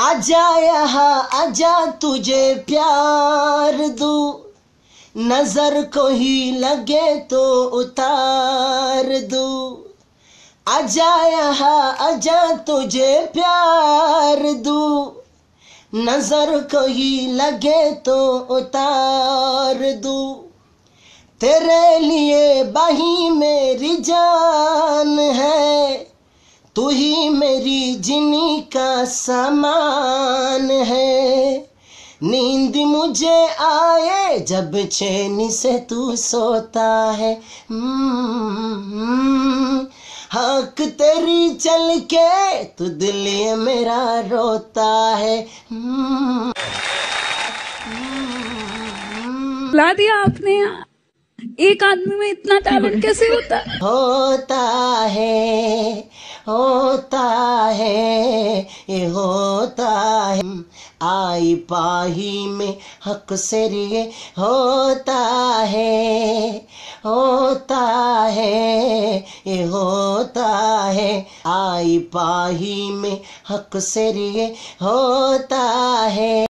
आजा यहाँ आजा तुझे प्यार दू नजर को ही लगे तो उतार दू आजा यहाँ आजा तुझे प्यार दू नजर को ही लगे तो उतार दू तेरे लिए बही मेरी जान तू ही मेरी जिनी का सामान है नींद मुझे आए जब चैन से तू सोता है हक हम्म, तेरी चल के तू दिल मेरा रोता है हम्म, ला दिया आपने एक आदमी में इतना टैलेंट हम्म। कैसे होता होता है होता है ये होता है आई पाही में हक से होता है होता है ये होता है आई पाही में हक से होता है